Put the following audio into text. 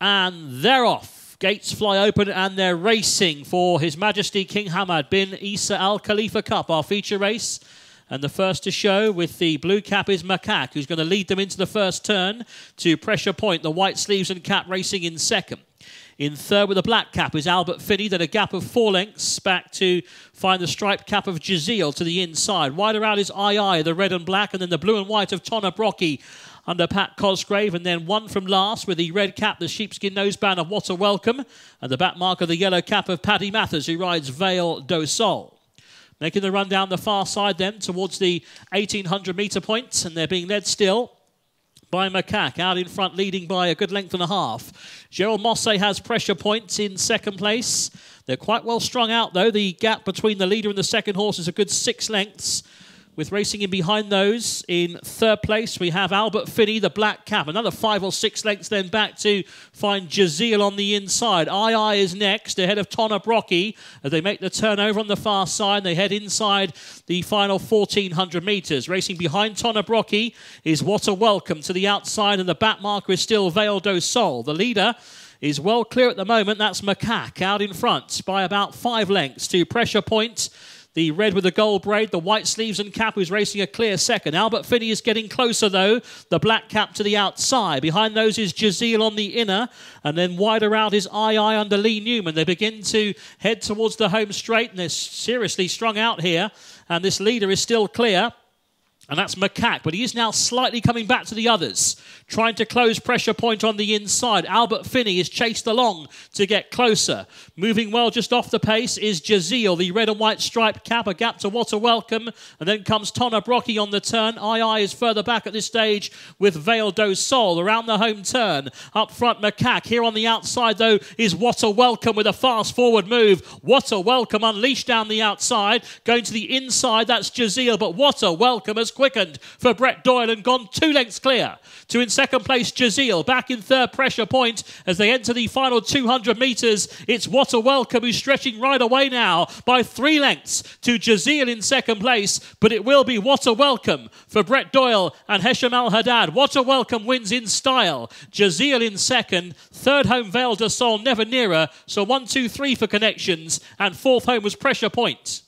and they're off. Gates fly open and they're racing for His Majesty King Hamad bin Isa Al Khalifa Cup, our feature race. And the first to show with the blue cap is Macaque, who's going to lead them into the first turn to pressure point. The white sleeves and cap racing in second. In third with the black cap is Albert Finney, then a gap of four lengths back to find the striped cap of Jazeel to the inside. Wider out is II, the red and black, and then the blue and white of Tonner Brocky under Pat Cosgrave, and then one from last with the red cap, the sheepskin noseband of What a Welcome, and the back mark of the yellow cap of Paddy Mathers, who rides Vale do Sol. Making the run down the far side then towards the 1800 metre point, and they're being led still by Macaque, out in front, leading by a good length and a half. Gerald Mosse has pressure points in second place. They're quite well strung out, though. The gap between the leader and the second horse is a good six lengths. With racing in behind those in third place, we have Albert Finney, the black cap. Another five or six lengths then back to find Jaziel on the inside. II is next, ahead of Tonna Brocky. As they make the turnover on the far side, they head inside the final 1,400 metres. Racing behind Tonna Brocky is What a Welcome to the outside, and the bat marker is still Veil do Sol. The leader is well clear at the moment. That's Macaque out in front by about five lengths to pressure point the red with the gold braid, the white sleeves and cap, who's racing a clear second. Albert Finney is getting closer, though. The black cap to the outside. Behind those is Jazeel on the inner, and then wider out is II under Lee Newman. They begin to head towards the home straight, and they're seriously strung out here. And this leader is still clear. And that's Macaque, but he is now slightly coming back to the others, trying to close pressure point on the inside. Albert Finney is chased along to get closer. Moving well just off the pace is Jazil, the red and white striped cap, a gap to What a Welcome. And then comes Tonna Brocky on the turn. II is further back at this stage with Vale do Sol around the home turn. Up front, Macaque. Here on the outside, though, is What a Welcome with a fast forward move. What a Welcome unleashed down the outside. Going to the inside, that's Jazil, but What a Welcome has quickened for Brett Doyle and gone two lengths clear. To in second place, Jaziel Back in third, Pressure Point as they enter the final 200 metres. It's What a Welcome who's stretching right away now by three lengths to Jaziel in second place. But it will be What a Welcome for Brett Doyle and Hesham Al Haddad. What a Welcome wins in style. Jaziel in second. Third home, Vale de Sol, never nearer. So one, two, three for connections. And fourth home was Pressure Point.